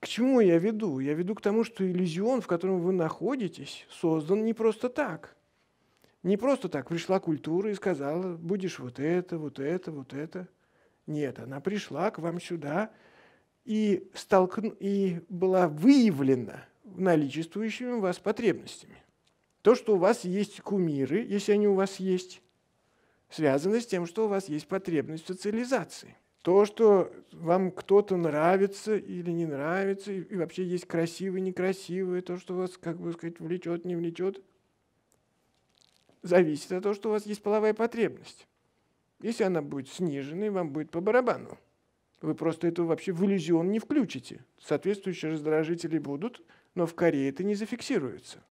К чему я веду? Я веду к тому, что иллюзион, в котором вы находитесь, создан не просто так. Не просто так пришла культура и сказала, будешь вот это, вот это, вот это. Нет, она пришла к вам сюда и, столкну... и была выявлена наличествующими у вас потребностями. То, что у вас есть кумиры, если они у вас есть, связано с тем, что у вас есть потребность в социализации – то, что вам кто-то нравится или не нравится, и вообще есть красивый, некрасивый, то, что вас, как бы сказать, влечет, не влечет, зависит от того, что у вас есть половая потребность. Если она будет сниженной, вам будет по барабану. Вы просто это вообще в иллюзион не включите. Соответствующие раздражители будут, но в коре это не зафиксируется.